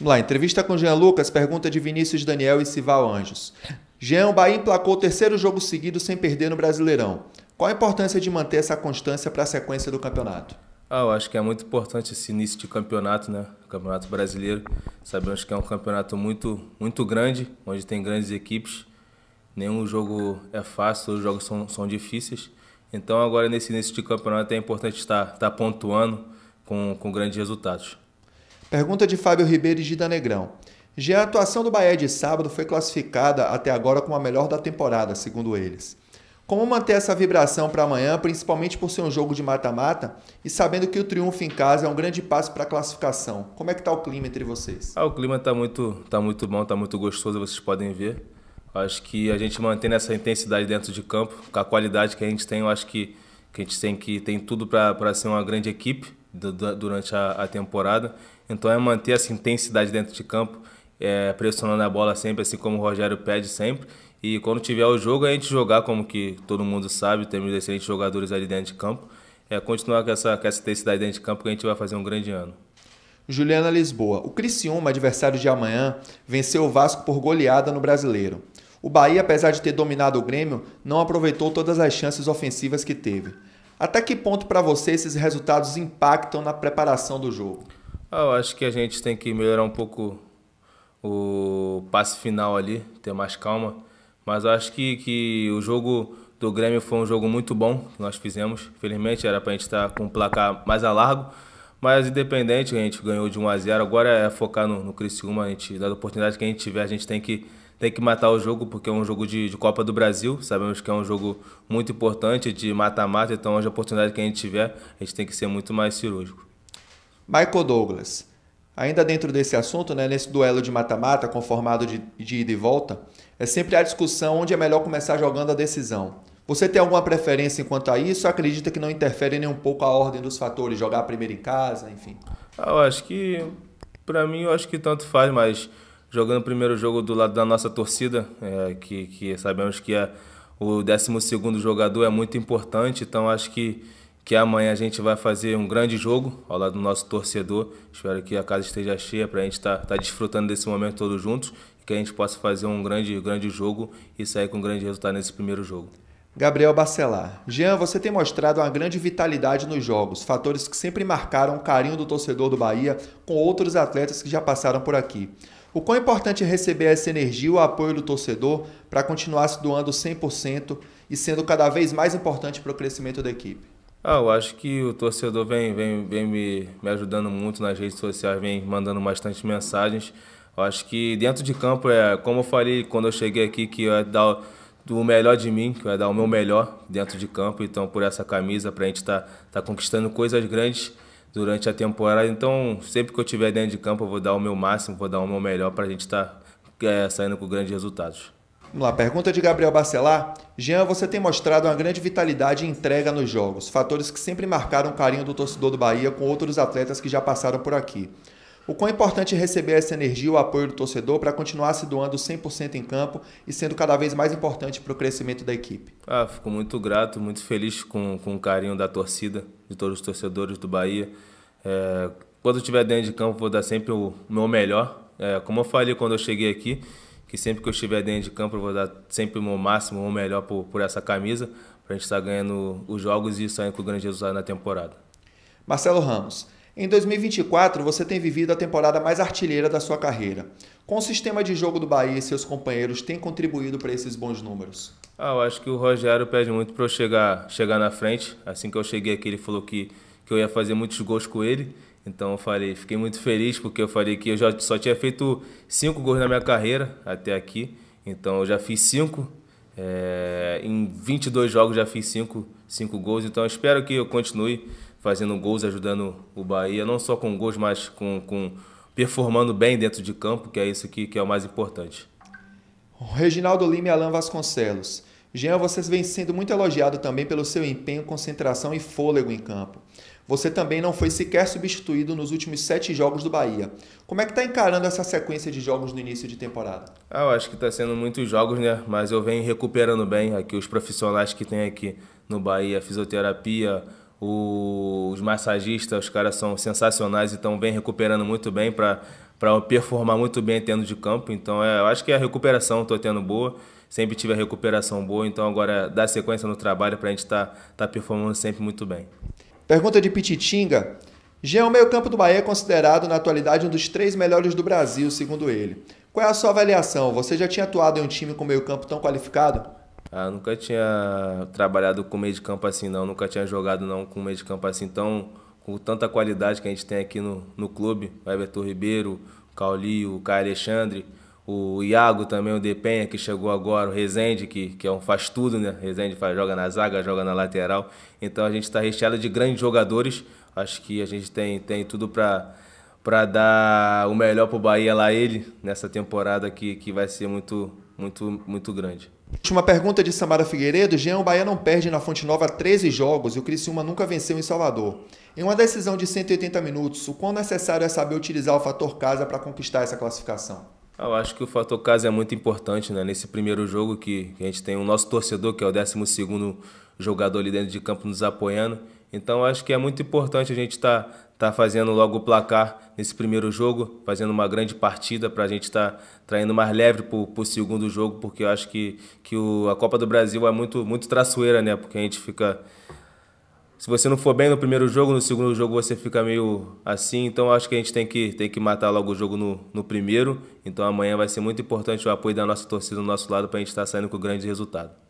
Vamos lá, entrevista com Jean Lucas, pergunta de Vinícius Daniel e Sival Anjos. Jean, o Bahia emplacou o terceiro jogo seguido sem perder no Brasileirão. Qual a importância de manter essa constância para a sequência do campeonato? Ah, eu acho que é muito importante esse início de campeonato, né? Campeonato brasileiro. Sabemos que é um campeonato muito, muito grande, onde tem grandes equipes. Nenhum jogo é fácil, todos os jogos são, são difíceis. Então agora nesse início de campeonato é importante estar, estar pontuando com, com grandes resultados. Pergunta de Fábio Ribeiro e Gida Negrão. Já a atuação do Bahia de sábado foi classificada até agora como a melhor da temporada, segundo eles. Como manter essa vibração para amanhã, principalmente por ser um jogo de mata-mata e sabendo que o triunfo em casa é um grande passo para a classificação? Como é que está o clima entre vocês? Ah, o clima está muito, tá muito bom, está muito gostoso, vocês podem ver. Acho que a gente mantendo essa intensidade dentro de campo, com a qualidade que a gente tem, eu acho que, que a gente tem que tem tudo para ser uma grande equipe durante a, a, temporada. Então é manter essa intensidade dentro de campo, é, pressionando a bola sempre, assim como o Rogério pede sempre. E quando tiver o jogo, a gente jogar, como que todo mundo sabe, temos excelentes jogadores ali dentro de campo. É continuar com essa, com essa intensidade dentro de campo que a gente vai fazer um grande ano. Juliana Lisboa. O Criciúma, adversário de amanhã, venceu o Vasco por goleada no Brasileiro. O Bahia, apesar de ter dominado o Grêmio, não aproveitou todas as chances ofensivas que teve. Até que ponto para você esses resultados impactam na preparação do jogo? Eu acho que a gente tem que melhorar um pouco o passe final ali, ter mais calma. Mas eu acho que, que o jogo do Grêmio foi um jogo muito bom que nós fizemos. Felizmente era para a gente estar tá com um placar mais a largo. Mas independente, a gente ganhou de 1 a 0 Agora é focar no, no Criciúma, a gente, da oportunidade que a gente tiver, a gente tem que tem que matar o jogo, porque é um jogo de, de Copa do Brasil. Sabemos que é um jogo muito importante de mata-mata, então hoje a oportunidade que a gente tiver, a gente tem que ser muito mais cirúrgico. Michael Douglas, ainda dentro desse assunto, né, nesse duelo de mata-mata conformado de, de ida e volta, é sempre a discussão onde é melhor começar jogando a decisão. Você tem alguma preferência quanto a isso? Acredita que não interfere nem um pouco a ordem dos fatores, jogar primeiro em casa, enfim? Eu acho que, para mim, eu acho que tanto faz, mas jogando o primeiro jogo do lado da nossa torcida, é, que, que sabemos que é o 12 jogador é muito importante, então acho que, que amanhã a gente vai fazer um grande jogo ao lado do nosso torcedor. Espero que a casa esteja cheia para a gente estar tá, tá desfrutando desse momento todos juntos e que a gente possa fazer um grande, grande jogo e sair com um grande resultado nesse primeiro jogo. Gabriel Bacelar. Jean, você tem mostrado uma grande vitalidade nos jogos, fatores que sempre marcaram o carinho do torcedor do Bahia com outros atletas que já passaram por aqui. O quão importante é receber essa energia e o apoio do torcedor para continuar se doando 100% e sendo cada vez mais importante para o crescimento da equipe? Ah, eu acho que o torcedor vem, vem, vem me, me ajudando muito nas redes sociais, vem mandando bastante mensagens. Eu acho que dentro de campo é, como eu falei quando eu cheguei aqui, que eu ia dar o melhor de mim, que eu ia dar o meu melhor dentro de campo. Então, por essa camisa, para a gente estar tá, tá conquistando coisas grandes durante a temporada. Então, sempre que eu estiver dentro de campo, eu vou dar o meu máximo, vou dar o meu melhor para a gente estar tá, é, saindo com grandes resultados. Vamos lá, pergunta de Gabriel Bacelar. Jean, você tem mostrado uma grande vitalidade e entrega nos jogos, fatores que sempre marcaram o carinho do torcedor do Bahia com outros atletas que já passaram por aqui. O quão importante é receber essa energia e o apoio do torcedor para continuar se doando 100% em campo e sendo cada vez mais importante para o crescimento da equipe? Ah, fico muito grato, muito feliz com, com o carinho da torcida, de todos os torcedores do Bahia. É, quando estiver dentro de campo, vou dar sempre o meu melhor. É, como eu falei quando eu cheguei aqui, que sempre que eu estiver dentro de campo, eu vou dar sempre o meu máximo, o meu melhor por, por essa camisa, para a gente estar tá ganhando os jogos e saindo com o grande resultado na temporada. Marcelo Ramos. Em 2024, você tem vivido a temporada mais artilheira da sua carreira. Com o sistema de jogo do Bahia e seus companheiros tem contribuído para esses bons números? Ah, eu acho que o Rogério pede muito para eu chegar, chegar na frente. Assim que eu cheguei aqui, ele falou que, que eu ia fazer muitos gols com ele. Então eu falei, fiquei muito feliz porque eu falei que eu já só tinha feito cinco gols na minha carreira até aqui. Então eu já fiz cinco. É, em 22 jogos já fiz cinco, cinco gols. Então eu espero que eu continue fazendo gols, ajudando o Bahia, não só com gols, mas com, com performando bem dentro de campo, que é isso que, que é o mais importante. Reginaldo Lima e Alan Vasconcelos. Jean, você vem sendo muito elogiado também pelo seu empenho, concentração e fôlego em campo. Você também não foi sequer substituído nos últimos sete jogos do Bahia. Como é que está encarando essa sequência de jogos no início de temporada? Ah, eu acho que está sendo muitos jogos, né? Mas eu venho recuperando bem aqui os profissionais que tem aqui no Bahia, fisioterapia, os massagistas, os caras são sensacionais e estão bem recuperando muito bem para para performar muito bem dentro de campo. Então, é, eu acho que a recuperação estou tendo boa. Sempre tive a recuperação boa, então agora é dá sequência no trabalho para a gente estar tá, tá performando sempre muito bem. Pergunta de Pititinga. Jean, o meio-campo do Bahia é considerado na atualidade um dos três melhores do Brasil, segundo ele. Qual é a sua avaliação? Você já tinha atuado em um time com meio-campo tão qualificado? Ah, nunca tinha trabalhado com meio de campo assim, não. Nunca tinha jogado não com meio de campo assim tão com tanta qualidade que a gente tem aqui no, no clube. O Everton Ribeiro, o Cauli, o Caio Alexandre, o Iago também, o Depenha, que chegou agora, o Rezende, que, que é um faz tudo, né? Rezende faz, joga na zaga, joga na lateral. Então a gente está recheado de grandes jogadores. Acho que a gente tem, tem tudo para para dar o melhor para o Bahia lá ele nessa temporada que, que vai ser muito muito muito grande. Última pergunta de Samara Figueiredo. Jean, o Bahia não perde na Fonte Nova 13 jogos e o Criciúma nunca venceu em Salvador. Em uma decisão de 180 minutos, o quão necessário é saber utilizar o fator casa para conquistar essa classificação? Eu acho que o fator casa é muito importante, né? Nesse primeiro jogo que, a gente tem o nosso torcedor, que é o 12 jogador ali dentro de campo, nos apoiando. Então acho que é muito importante a gente estar tá, tá fazendo logo o placar nesse primeiro jogo, fazendo uma grande partida para a gente estar tá traindo mais leve para o segundo jogo, porque eu acho que, que o, a Copa do Brasil é muito, muito traçoeira, né? Porque a gente fica se você não for bem no primeiro jogo, no segundo jogo você fica meio assim. Então acho que a gente tem que, tem que matar logo o jogo no, no primeiro. Então amanhã vai ser muito importante o apoio da nossa torcida do nosso lado para a gente estar tá saindo com o grande resultado.